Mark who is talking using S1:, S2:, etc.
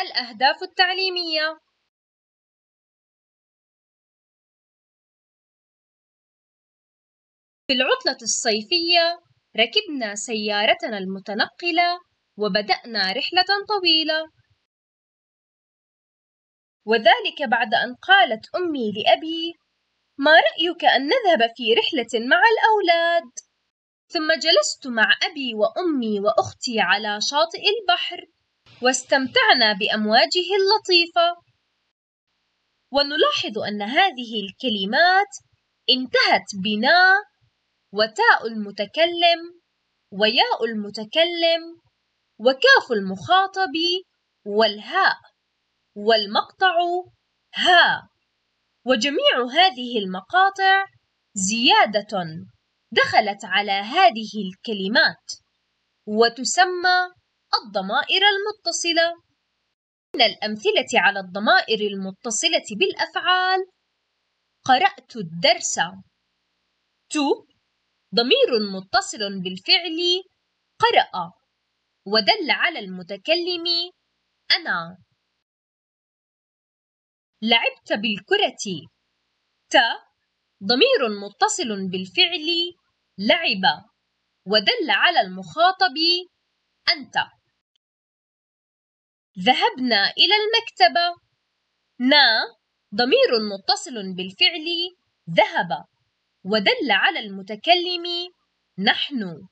S1: الأهداف التعليمية في العطلة الصيفية
S2: ركبنا سيارتنا المتنقلة وبدأنا رحلة طويلة وذلك بعد أن قالت أمي لأبي ما رأيك أن نذهب في رحلة مع الأولاد؟ ثم جلست مع أبي وأمي وأختي على شاطئ البحر واستمتعنا بأمواجه اللطيفة ونلاحظ أن هذه الكلمات انتهت بنا وتاء المتكلم وياء المتكلم وكاف المخاطب والهاء والمقطع ها وجميع هذه المقاطع زيادة دخلت على هذه الكلمات وتسمى الضمائر المتصلة من الأمثلة على الضمائر المتصلة بالأفعال قرأت الدرس تو ضمير متصل بالفعل قرأ ودل على المتكلم أنا لعبت بالكرة ت ضمير متصل بالفعل لعب ودل على المخاطب أنت ذهبنا إلى المكتبة نا ضمير متصل بالفعل
S1: ذهب ودل على المتكلم نحن